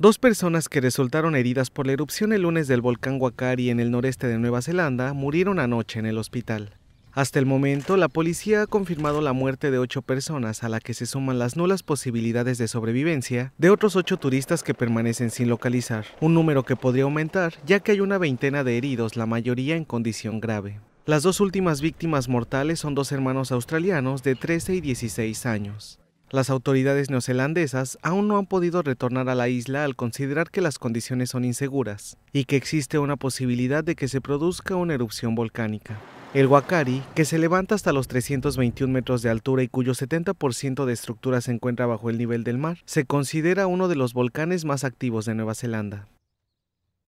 Dos personas que resultaron heridas por la erupción el lunes del volcán Wakari en el noreste de Nueva Zelanda murieron anoche en el hospital. Hasta el momento, la policía ha confirmado la muerte de ocho personas, a la que se suman las nulas posibilidades de sobrevivencia de otros ocho turistas que permanecen sin localizar, un número que podría aumentar ya que hay una veintena de heridos, la mayoría en condición grave. Las dos últimas víctimas mortales son dos hermanos australianos de 13 y 16 años. Las autoridades neozelandesas aún no han podido retornar a la isla al considerar que las condiciones son inseguras y que existe una posibilidad de que se produzca una erupción volcánica. El Wakari, que se levanta hasta los 321 metros de altura y cuyo 70% de estructura se encuentra bajo el nivel del mar, se considera uno de los volcanes más activos de Nueva Zelanda.